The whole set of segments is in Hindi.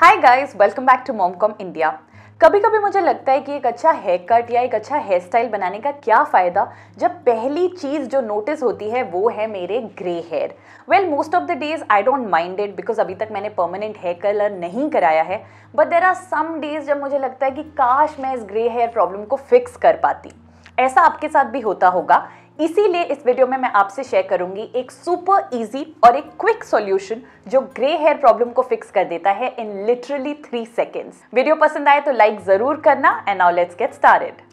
Hi guys welcome back to Momcom India कभी कभी मुझे लगता है कि एक अच्छा हेयर कट या एक अच्छा हेयर स्टाइल बनाने का क्या फ़ायदा जब पहली चीज़ जो नोटिस होती है वो है मेरे grey hair well most of the days I don't mind it because अभी तक मैंने परमानेंट हेयर कलर नहीं कराया है but there are some days जब मुझे लगता है कि काश मैं इस ग्रे हेयर प्रॉब्लम को फिक्स कर पाती ऐसा आपके साथ भी होता होगा इसीलिए इस वीडियो में मैं आपसे शेयर करूंगी एक सुपर इजी और एक क्विक सॉल्यूशन जो ग्रे हेयर प्रॉब्लम को फिक्स कर देता है in literally three seconds video पसंद आए तो लाइक जरूर करना and now let's get started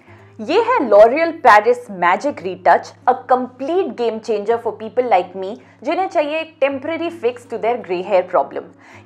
ये है L'Oreal Paris magic retouch a complete game changer for people like me जिन्हें चाहिए एक temporary fix to their grey hair problem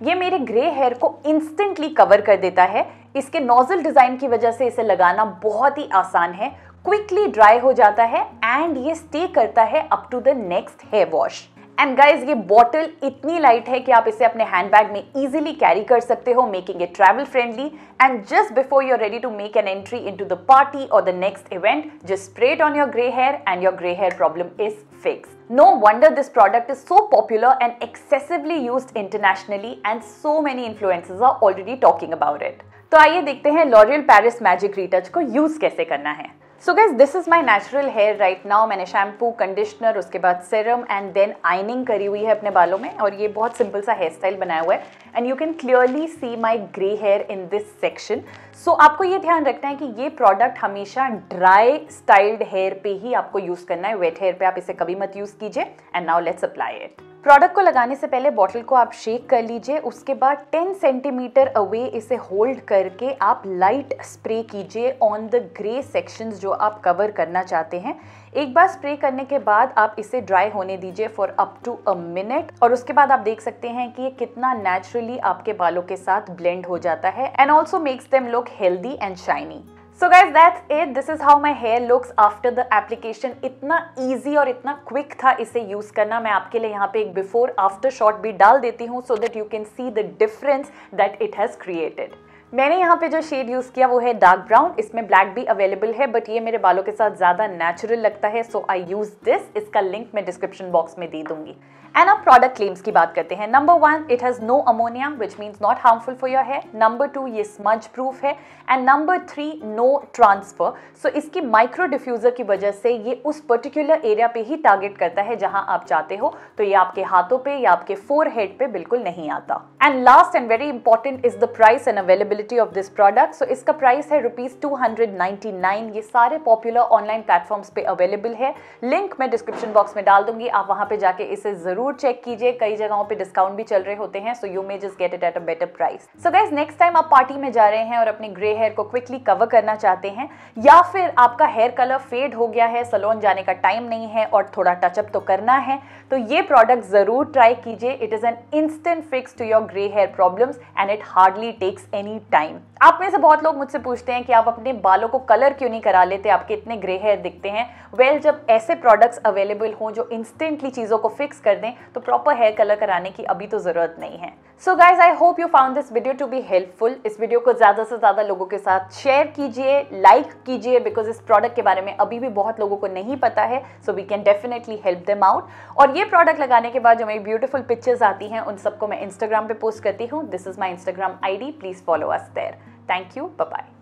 ये मेरे ग्रे हेयर को इंस्टेंटली कवर कर देता है इसके नोजल डिज़ाइन की वजह से इसे लगाना बहुत ही आसान है क्विकली ड्राई हो जाता है एंड ये स्टे करता है up to the next hair wash and guys ये बॉटल इतनी लाइट है कि आप इसे अपने हैंड बैग में इजिली कैरी कर सकते हो making it travel friendly and just before you are ready to make an entry into the party और the next event just spread on your grey hair and your grey hair problem is fix no wonder this product is so popular and excessively use internationally and so many influencers are already talking about it तो आइए देखते हैं लॉरियल पैरिस मैजिक रिटच को यूज कैसे करना है so guys this is my natural hair right now मैंने शैम्पू कंडीशनर उसके बाद सिरम एंड देन आइनिंग करी हुई है अपने बालों में और ये बहुत सिंपल सा हेयर स्टाइल बनाया हुआ है and you can clearly see my grey hair in this section so आपको ये ध्यान रखना है कि ये प्रोडक्ट हमेशा ड्राई स्टाइल्ड हेयर पे ही आपको यूज़ करना है वेट हेयर पे आप इसे कभी मत यूज़ कीजिए and now let's apply it product को लगाने से पहले बॉटल को आप शेक कर लीजिए उसके बाद 10 सेंटीमीटर अवे इसे होल्ड करके आप लाइट स्प्रे कीजिए ऑन द ग्रे सेक्शंस जो आप कवर करना चाहते हैं एक बार स्प्रे करने के बाद आप इसे ड्राई होने दीजिए for up to a minute और उसके बाद आप देख सकते हैं कि ये कितना नेचुरली आपके बालों के साथ ब्लेंड हो जाता है and also makes them look healthy and shiny so guys that's it this is how my hair looks after the application इतना ईजी और इतना क्विक था इसे यूज़ करना मैं आपके लिए यहाँ पे एक बिफोर आफ्टर शॉट भी डाल देती हूँ so that you can see the difference that it has created मैंने यहाँ पे जो शेड यूज़ किया वो है डार्क ब्राउन इसमें ब्लैक भी अवेलेबल है बट ये मेरे बालों के साथ ज़्यादा नेचुरल लगता है सो आई यूज़ दिस इसका लिंक मैं डिस्क्रिप्शन बॉक्स में दे दूंगी एंड अब प्रोडक्ट क्लेम्स की बात करते हैं number one it has no ammonia which means not harmful for your hair number two ये स्मज प्रूफ है and number three no transfer so इसकी माइक्रो डिफ्यूज़र की वजह से ये उस पर्टिकुलर एरिया पे ही टारगेट करता है जहाँ आप चाहते हो तो ये आपके हाथों पे या आपके फोर हेड पे बिल्कुल नहीं आता and last and very important is the price and available availability of this product so इसका प्राइस है रुपीज़ टू हंड्रेड नाइन ये सारे पॉपुलर ऑनलाइन प्लेटफॉर्म्स पे अवेलेबल है लिंक मैं डिस्क्रिप्शन बॉक्स में डाल दूंगी आप वहां पे जाके इसे ज़रूर चेक कीजिए कई जगहों पे डिस्काउंट भी चल रहे होते हैं so you may just get it at a better price so guys next time आप पार्टी में जा रहे हैं और अपने ग्रे हेयर को क्विकली कवर करना चाहते हैं या फिर आपका हेयर कलर फेड हो गया है सलोन जाने का टाइम नहीं है और थोड़ा टचअप तो करना है तो ये प्रोडक्ट ज़रूर ट्राई कीजिए it is an instant fix to your grey hair problems and it hardly takes any time आप में से बहुत लोग मुझसे पूछते हैं कि आप अपने बालों को कलर क्यों नहीं करा लेते आपके इतने ग्रे हेयर दिखते हैं वेल well, जब ऐसे प्रोडक्ट्स अवेलेबल हों जो इंस्टेंटली चीज़ों को फिक्स कर दें तो प्रॉपर हेयर कलर कराने की अभी तो ज़रूरत नहीं है so guys I hope you found this video to be helpful इस वीडियो को ज़्यादा से ज़्यादा लोगों के साथ शेयर कीजिए लाइक कीजिए बिकॉज इस प्रोडक्ट के बारे में अभी भी बहुत लोगों को नहीं पता है so we can definitely help them out और ये प्रोडक्ट लगाने के बाद जो मेरी ब्यूटीफुल पिक्चर्स आती हैं उन सबको मैं इंस्टाग्राम पे पोस्ट करती हूँ this is my Instagram I D please follow us there. Thank you. Bye bye.